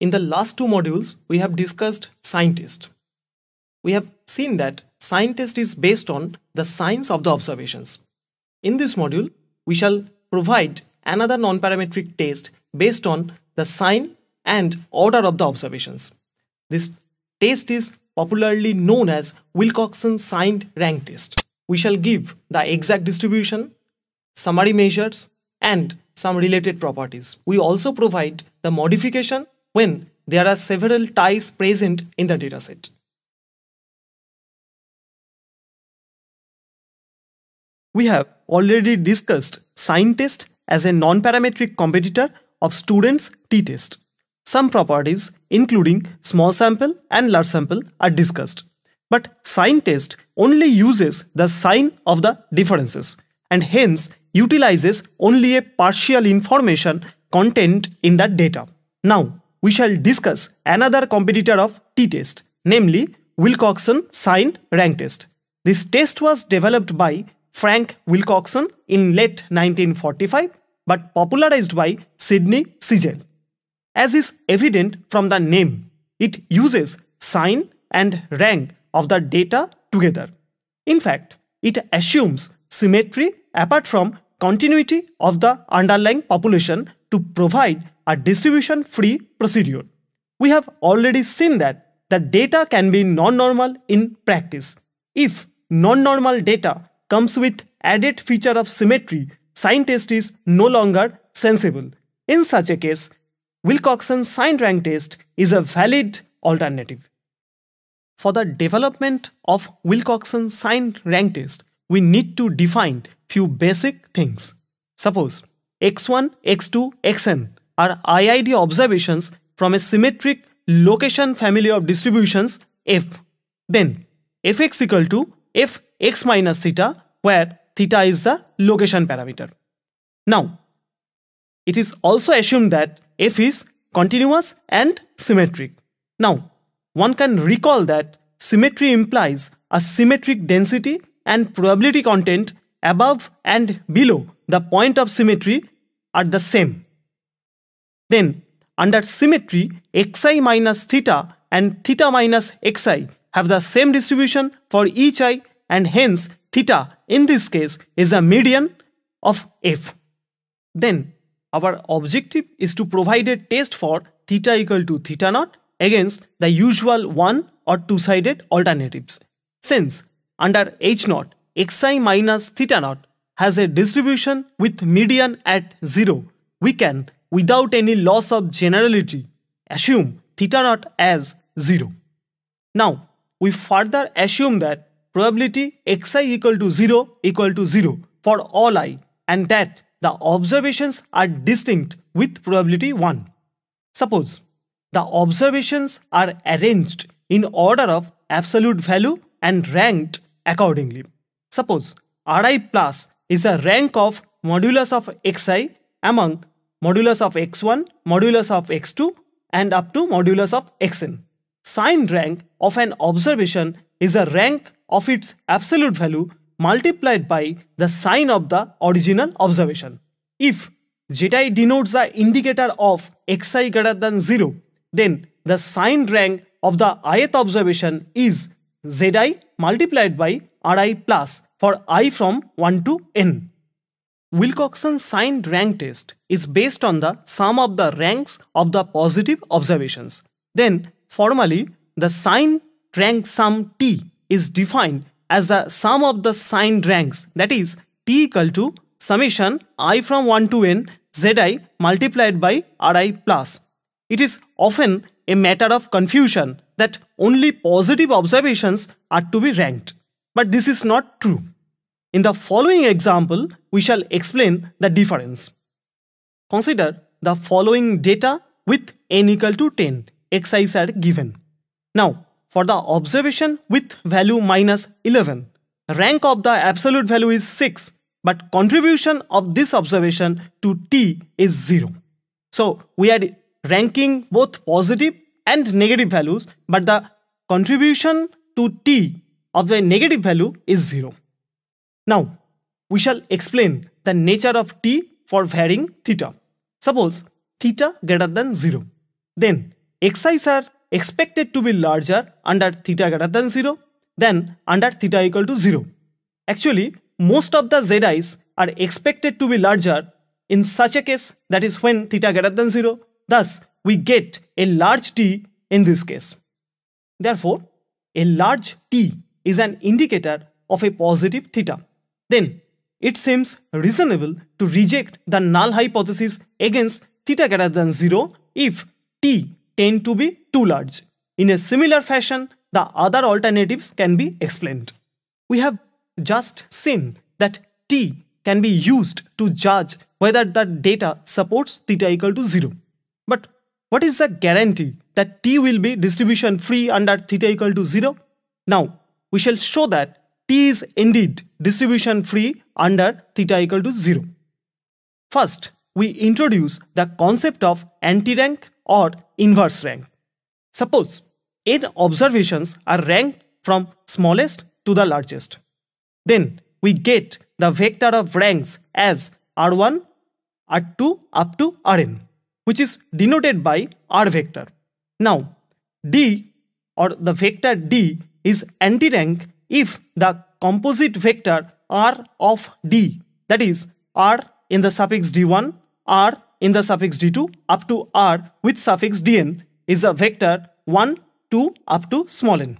In the last two modules, we have discussed scientist. We have seen that scientist is based on the science of the observations. In this module, we shall provide another non-parametric test based on the sign and order of the observations. This test is popularly known as Wilcoxon signed rank test. We shall give the exact distribution, summary measures, and some related properties. We also provide the modification when there are several ties present in the dataset. We have already discussed sign test as a non-parametric competitor of students t-test. Some properties including small sample and large sample are discussed. But sign test only uses the sign of the differences and hence utilizes only a partial information content in that data. Now, we shall discuss another competitor of t-test, namely Wilcoxon signed rank test. This test was developed by Frank Wilcoxon in late 1945 but popularized by Sidney Sigel. As is evident from the name, it uses sign and rank of the data together. In fact, it assumes symmetry apart from continuity of the underlying population to provide a distribution free procedure. We have already seen that the data can be non-normal in practice. If non-normal data comes with added feature of symmetry, sign test is no longer sensible. In such a case, Wilcoxon signed rank test is a valid alternative. For the development of Wilcoxon signed rank test, we need to define few basic things. Suppose x1, x2, xn are IID observations from a symmetric location family of distributions f. Then fx equal to fx minus theta where theta is the location parameter. Now, it is also assumed that f is continuous and symmetric. Now, one can recall that symmetry implies a symmetric density and probability content above and below the point of symmetry are the same. Then under symmetry xi minus theta and theta minus xi have the same distribution for each i and hence theta in this case is a median of f. Then our objective is to provide a test for theta equal to theta naught against the usual one or two-sided alternatives. Since under H naught xi minus theta naught has a distribution with median at 0, we can, without any loss of generality, assume theta naught as 0. Now, we further assume that probability xi equal to 0 equal to 0 for all i and that the observations are distinct with probability 1. Suppose the observations are arranged in order of absolute value and ranked accordingly. Suppose Ri plus is a rank of modulus of xi among modulus of x1, modulus of x2 and up to modulus of xn. Signed rank of an observation is a rank of its absolute value multiplied by the sign of the original observation. If zeta denotes the indicator of xi greater than 0, then the signed rank of the ith observation is zi multiplied by Ri plus for i from 1 to n. Wilcoxon signed rank test is based on the sum of the ranks of the positive observations. Then formally the signed rank sum t is defined as the sum of the signed ranks that is t equal to summation i from 1 to n zi multiplied by ri plus. It is often a matter of confusion that only positive observations are to be ranked. But this is not true. In the following example, we shall explain the difference. Consider the following data with n equal to 10, xi's are given. Now, for the observation with value minus 11, rank of the absolute value is 6, but contribution of this observation to t is 0. So, we are ranking both positive and negative values, but the contribution to t of the negative value is 0. Now, we shall explain the nature of t for varying theta. Suppose theta greater than 0. Then xi's are expected to be larger under theta greater than 0 than under theta equal to 0. Actually, most of the zi's are expected to be larger in such a case that is when theta greater than 0. Thus, we get a large t in this case. Therefore, a large t is an indicator of a positive theta. Then it seems reasonable to reject the null hypothesis against theta greater than 0 if t tend to be too large. In a similar fashion, the other alternatives can be explained. We have just seen that t can be used to judge whether the data supports theta equal to 0. But what is the guarantee that t will be distribution free under theta equal to 0? Now, we shall show that T is indeed distribution free under theta equal to 0. First, we introduce the concept of anti-rank or inverse rank. Suppose n observations are ranked from smallest to the largest. Then we get the vector of ranks as R1, R2 up to Rn which is denoted by R vector. Now D or the vector D is anti rank if the composite vector R of D that is R in the suffix D1, R in the suffix D2 up to R with suffix Dn is a vector 1, 2 up to small n.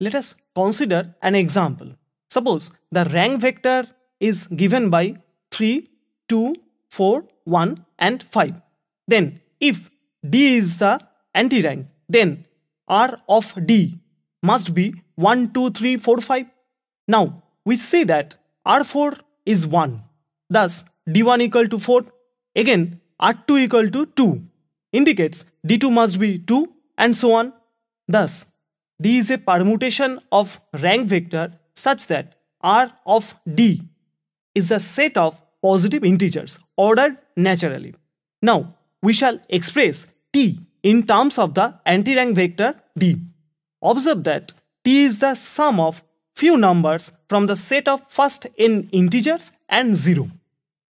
Let us consider an example. Suppose the rank vector is given by 3, 2, 4, 1 and 5. Then if D is the anti-rank, then R of D must be 1, 2, 3, 4, 5. Now, we say that R4 is 1. Thus, D1 equal to 4. Again, R2 equal to 2 indicates D2 must be 2 and so on. Thus, D is a permutation of rank vector such that R of D is the set of positive integers ordered naturally. Now, we shall express T in terms of the anti-rank vector D. Observe that t is the sum of few numbers from the set of first n integers and 0.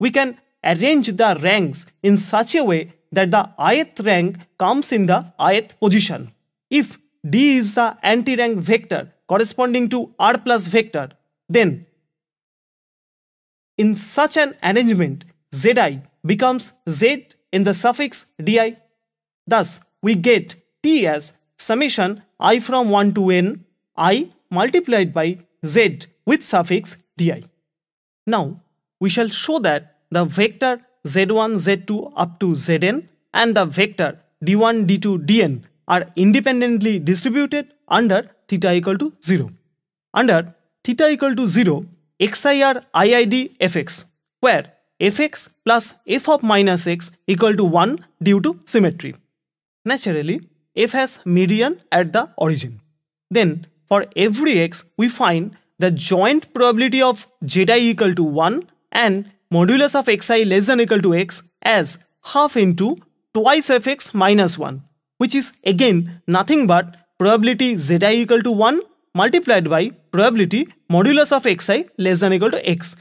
We can arrange the ranks in such a way that the ith rank comes in the ith position. If d is the anti-rank vector corresponding to r plus vector, then in such an arrangement, zi becomes z in the suffix di. Thus, we get t as summation i from 1 to n, i multiplied by z with suffix di. Now, we shall show that the vector z1, z2 up to zn and the vector d1, d2, dn are independently distributed under theta equal to 0. Under theta equal to 0, are iid fx, where fx plus f of minus x equal to 1 due to symmetry. Naturally, f has median at the origin. Then for every x, we find the joint probability of zeta equal to 1 and modulus of xi less than equal to x as half into twice fx minus 1 which is again nothing but probability zeta equal to 1 multiplied by probability modulus of xi less than equal to x.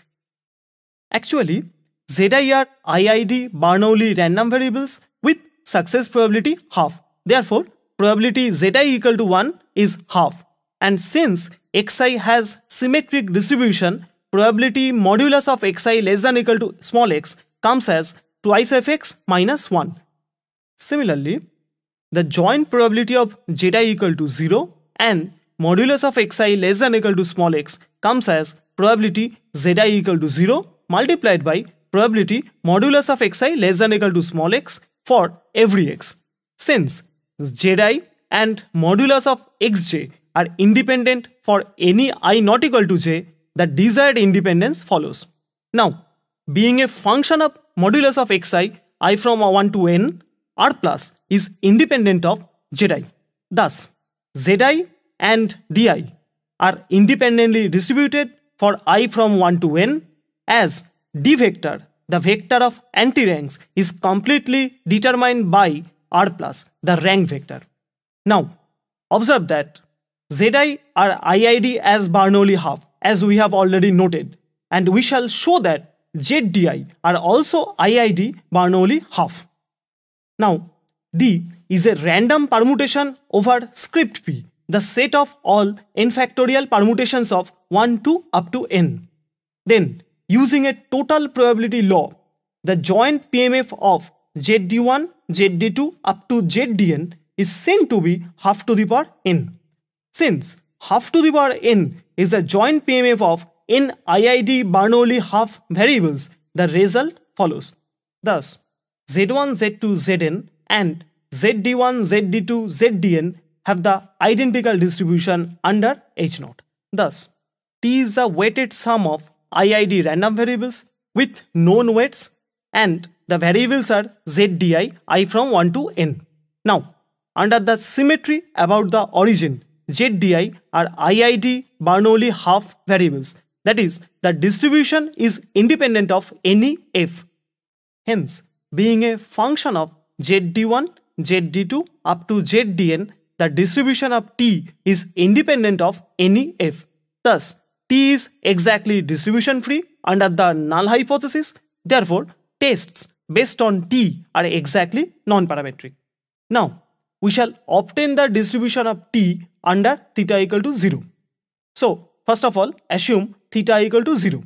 Actually, zeta are IID Bernoulli random variables with success probability half Therefore, probability zeta equal to 1 is half. And since xi has symmetric distribution, probability modulus of xi less than equal to small x comes as twice fx minus 1. Similarly, the joint probability of zeta equal to 0 and modulus of xi less than equal to small x comes as probability zeta equal to 0 multiplied by probability modulus of xi less than equal to small x for every x. Since J and modulus of xj are independent for any i not equal to j, the desired independence follows. Now, being a function of modulus of xi, i from 1 to n, r plus is independent of zi. Thus, zi and di are independently distributed for i from 1 to n as d vector, the vector of anti-ranks is completely determined by r plus, the rank vector. Now, observe that zi are iid as Bernoulli half, as we have already noted, and we shall show that zdi are also iid Bernoulli half. Now, d is a random permutation over script p, the set of all n factorial permutations of 1 to up to n. Then, using a total probability law, the joint PMF of ZD1, ZD2 up to ZDN is seen to be half to the power n. Since half to the power n is the joint PMF of n IID Bernoulli half variables, the result follows. Thus, Z1, Z2, Zn and ZD1, ZD2, ZDN have the identical distribution under H0. Thus, T is the weighted sum of IID random variables with known weights and the variables are zdi, i from 1 to n. Now, under the symmetry about the origin, zdi are iid Bernoulli half variables. That is, the distribution is independent of any f. Hence, being a function of zd1, zd2 up to zdn, the distribution of t is independent of any f. Thus, t is exactly distribution free under the null hypothesis. Therefore, tests based on t are exactly non-parametric. Now, we shall obtain the distribution of t under theta equal to 0. So, first of all, assume theta equal to 0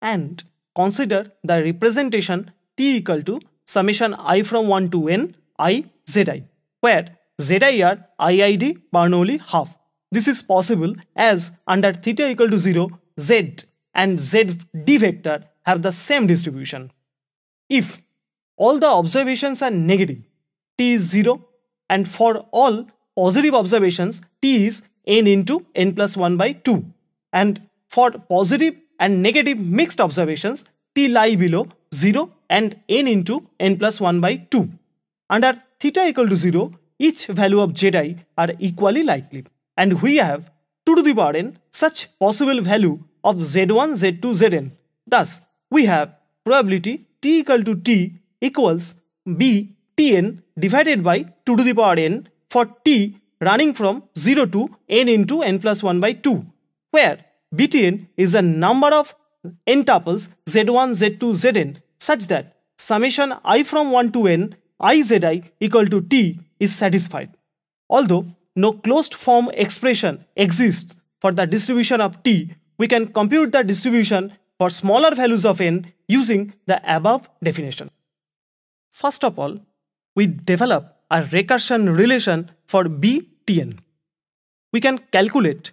and consider the representation t equal to summation i from 1 to n i zi, where zi are iid Bernoulli half. This is possible as under theta equal to 0, z and z d vector have the same distribution. If all the observations are negative, t is 0 and for all positive observations t is n into n plus 1 by 2 and for positive and negative mixed observations t lie below 0 and n into n plus 1 by 2. Under theta equal to 0 each value of zi are equally likely and we have 2 to the power n such possible value of z1, z2, zn. Thus we have probability t equal to t equals b tn divided by 2 to the power n for t running from 0 to n into n plus 1 by 2 where btn is the number of n tuples z1, z2, zn such that summation i from 1 to n i z i equal to t is satisfied. Although no closed form expression exists for the distribution of t, we can compute the distribution for smaller values of n using the above definition. First of all, we develop a recursion relation for btn. We can calculate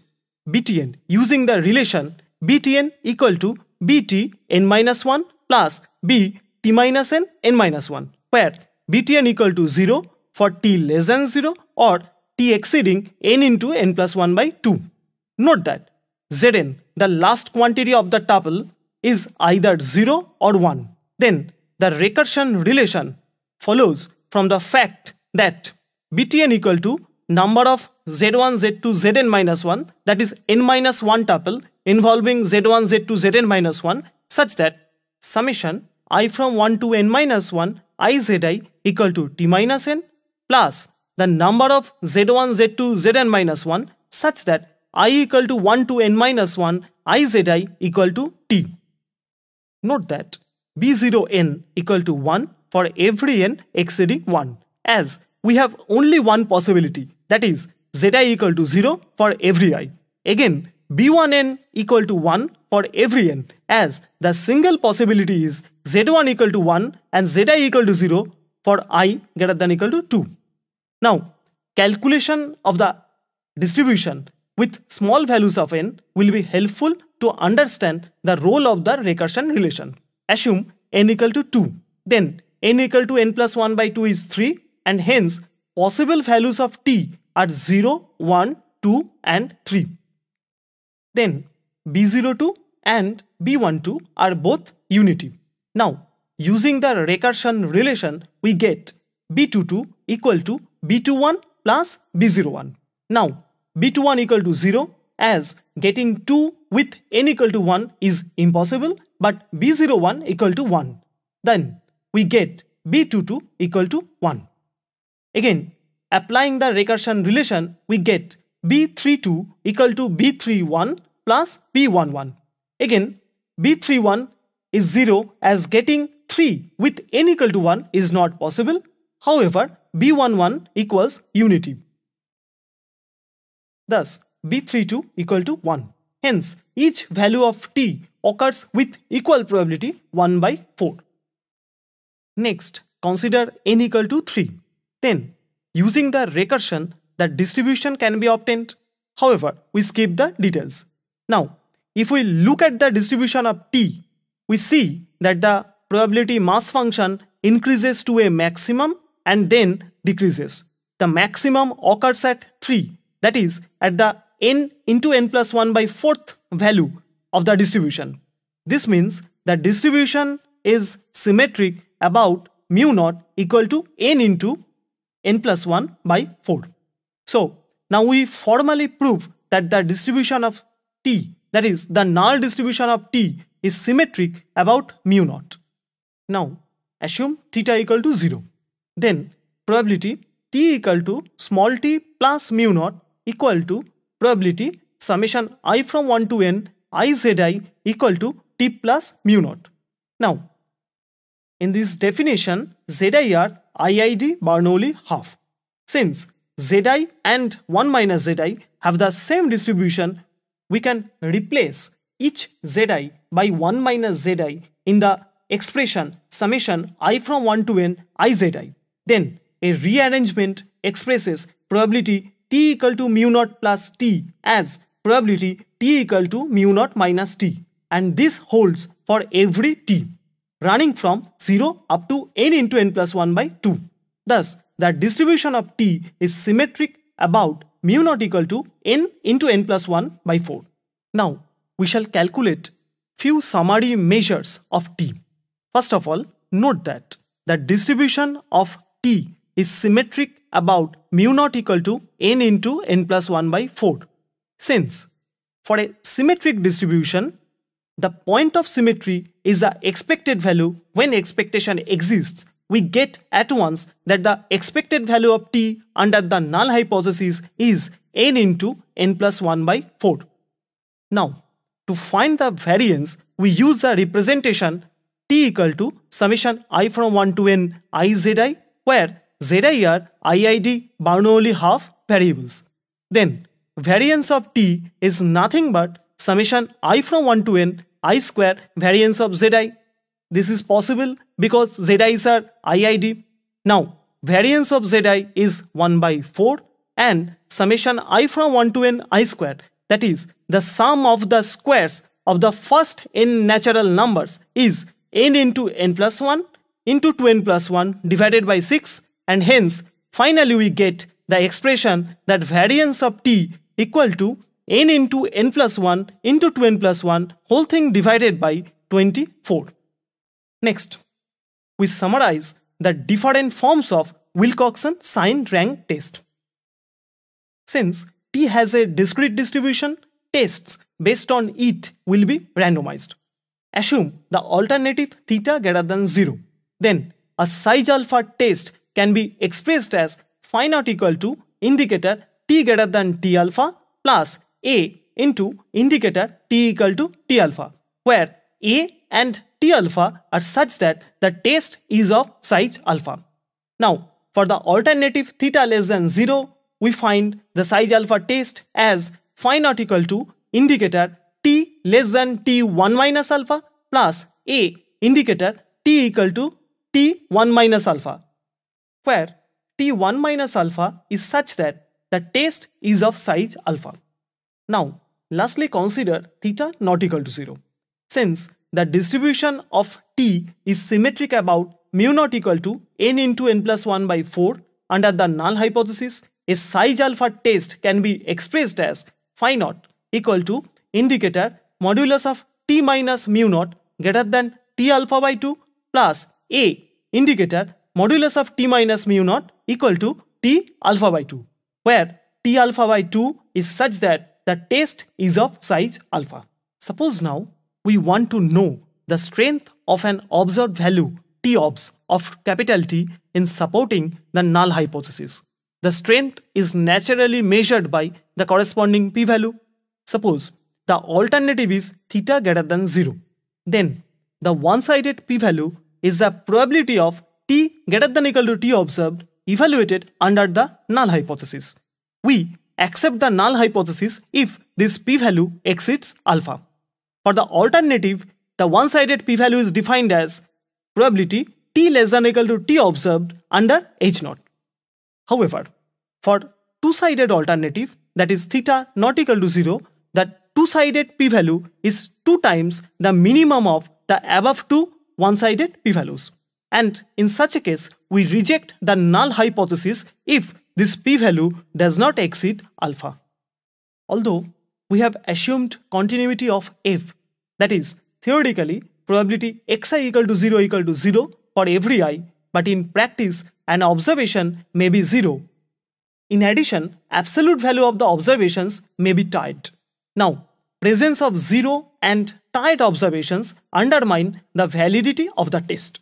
btn using the relation btn equal to bt n minus 1 plus b t minus n n minus 1 where btn equal to 0 for t less than 0 or t exceeding n into n plus 1 by 2. Note that zn, the last quantity of the tuple, is either 0 or 1. Then the recursion relation follows from the fact that btn equal to number of z1, z2, zn minus 1 that is n minus 1 tuple involving z1, z2, zn minus 1 such that summation i from 1 to n minus 1 i z i equal to t minus n plus the number of z1, z2, zn minus 1 such that i equal to 1 to n minus 1 i z i equal to t. Note that B0n equal to 1 for every n exceeding 1 as we have only one possibility that is zeta equal to 0 for every i. Again b1n equal to 1 for every n as the single possibility is z1 equal to 1 and zeta equal to 0 for i greater than equal to 2. Now calculation of the distribution with small values of n will be helpful to understand the role of the recursion relation. Assume n equal to 2. Then n equal to n plus 1 by 2 is 3 and hence possible values of t are 0, 1, 2 and 3. Then b02 and b12 are both unity. Now using the recursion relation we get b22 equal to b21 plus b01. Now b21 equal to 0, as getting 2 with n equal to 1 is impossible but b01 equal to 1. Then we get b22 equal to 1. Again, applying the recursion relation, we get b32 equal to b31 plus b11. Again, b31 is 0 as getting 3 with n equal to 1 is not possible. However, b11 equals unity. Thus, B32 equal to 1. Hence, each value of t occurs with equal probability 1 by 4. Next, consider n equal to 3. Then, using the recursion, the distribution can be obtained. However, we skip the details. Now, if we look at the distribution of t, we see that the probability mass function increases to a maximum and then decreases. The maximum occurs at 3, that is, at the n into n plus 1 by fourth value of the distribution. This means that distribution is symmetric about mu naught equal to n into n plus 1 by 4. So now we formally prove that the distribution of t that is the null distribution of t is symmetric about mu naught. Now assume theta equal to 0. Then probability t equal to small t plus mu naught equal to probability summation i from 1 to n i z i equal to t plus mu naught. Now, in this definition, zi are iid Bernoulli half. Since zi and 1 minus zi have the same distribution, we can replace each zi by 1 minus zi in the expression summation i from 1 to n i z i. Then a rearrangement expresses probability t equal to mu naught plus t as probability t equal to mu naught minus t and this holds for every t running from 0 up to n into n plus 1 by 2. Thus, the distribution of t is symmetric about mu naught equal to n into n plus 1 by 4. Now, we shall calculate few summary measures of t. First of all, note that the distribution of t is symmetric about mu naught equal to n into n plus 1 by 4. Since for a symmetric distribution, the point of symmetry is the expected value when expectation exists. We get at once that the expected value of t under the null hypothesis is n into n plus 1 by 4. Now, to find the variance, we use the representation t equal to summation i from 1 to n i z i where ZIR, IID, Bernoulli half variables. Then variance of T is nothing but summation i from 1 to n i square variance of Zi. This is possible because Zi's are IID. Now variance of Zi is 1 by 4 and summation i from 1 to n i square that is the sum of the squares of the first n natural numbers is n into n plus 1 into 2n plus 1 divided by 6 and hence, finally we get the expression that variance of t equal to n into n plus 1 into 2n plus 1 whole thing divided by 24. Next, we summarize the different forms of Wilcoxon sign rank test. Since t has a discrete distribution, tests based on it will be randomized. Assume the alternative theta greater than 0. Then a size alpha test can be expressed as phi naught equal to indicator t greater than t alpha plus a into indicator t equal to t alpha where a and t alpha are such that the test is of size alpha. Now for the alternative theta less than 0 we find the size alpha test as phi naught equal to indicator t less than t1 minus alpha plus a indicator t equal to t1 minus alpha where T1 minus alpha is such that the test is of size alpha. Now, lastly consider theta not equal to 0. Since the distribution of T is symmetric about mu not equal to n into n plus 1 by 4, under the null hypothesis, a size alpha test can be expressed as phi naught equal to indicator modulus of T minus mu naught greater than T alpha by 2 plus A indicator modulus of t minus mu naught equal to t alpha by 2, where t alpha by 2 is such that the test is of size alpha. Suppose now we want to know the strength of an observed value t obs of capital T in supporting the null hypothesis. The strength is naturally measured by the corresponding p-value. Suppose the alternative is theta greater than 0. Then the one-sided p-value is the probability of t greater than equal to t observed evaluated under the null hypothesis. We accept the null hypothesis if this p-value exceeds alpha. For the alternative, the one-sided p-value is defined as probability t less than equal to t observed under h0. However, for two-sided alternative, that is theta not equal to 0, that two-sided p-value is 2 times the minimum of the above two one-sided p-values. And in such a case, we reject the null hypothesis if this p-value does not exceed alpha. Although we have assumed continuity of f, that is, theoretically, probability xi equal to 0 equal to 0 for every i, but in practice, an observation may be 0. In addition, absolute value of the observations may be tied. Now, presence of 0 and tied observations undermine the validity of the test.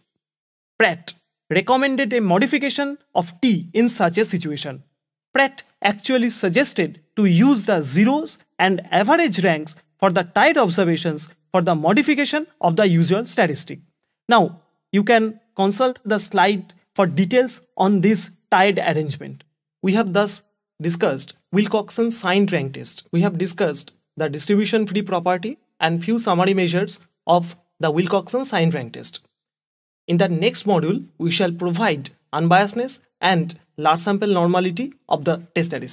Pratt recommended a modification of T in such a situation. Pratt actually suggested to use the zeros and average ranks for the tied observations for the modification of the usual statistic. Now, you can consult the slide for details on this tied arrangement. We have thus discussed Wilcoxon signed rank test. We have discussed the distribution free property and few summary measures of the Wilcoxon signed rank test. In the next module, we shall provide unbiasedness and large sample normality of the test statistic.